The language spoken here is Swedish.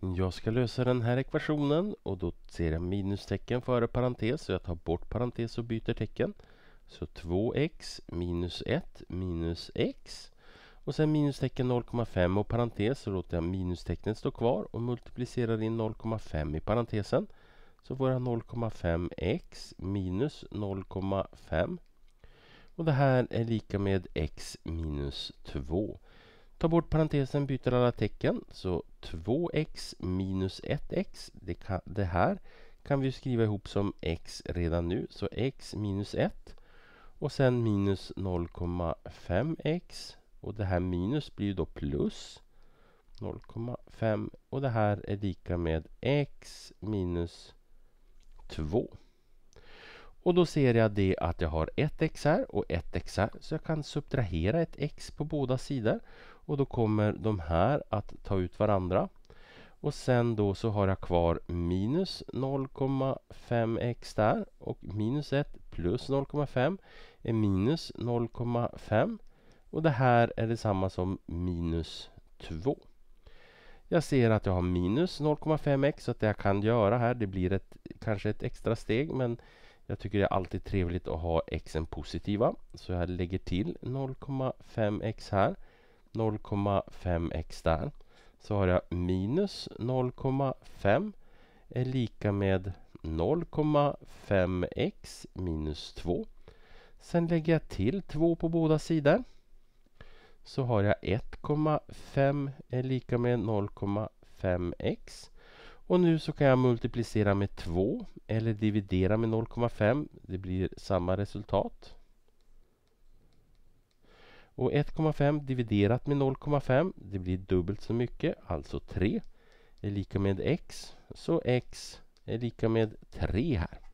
Jag ska lösa den här ekvationen och då ser jag minustecken före parentes så jag tar bort parentes och byter tecken. Så 2x minus 1 minus x och sen minustecken 0,5 och parentes så låter jag minustecknet stå kvar och multiplicerar in 0,5 i parentesen. Så får jag 0,5x minus 0,5 och det här är lika med x minus 2. Ta bort parentesen, byter alla tecken. Så 2x minus 1x, det, kan, det här kan vi skriva ihop som x redan nu. Så x minus 1 och sen minus 0,5x. Och det här minus blir då plus 0,5 och det här är lika med x minus 2. Och då ser jag det att jag har ett x här och ett x här så jag kan subtrahera ett x på båda sidor och då kommer de här att ta ut varandra. Och sen då så har jag kvar minus 0,5x där och minus 1 plus 0,5 är minus 0,5 och det här är detsamma som minus 2. Jag ser att jag har minus 0,5x så att det jag kan göra här det blir ett, kanske ett extra steg men jag tycker det är alltid trevligt att ha xen positiva så jag lägger till 0,5x här 0,5x där så har jag minus 0,5 är lika med 0,5x minus 2 sen lägger jag till 2 på båda sidor så har jag 1,5 är lika med 0,5x och nu så kan jag multiplicera med 2 eller dividera med 0,5. Det blir samma resultat. Och 1,5 dividerat med 0,5 det blir dubbelt så mycket, alltså 3 är lika med x. Så x är lika med 3 här.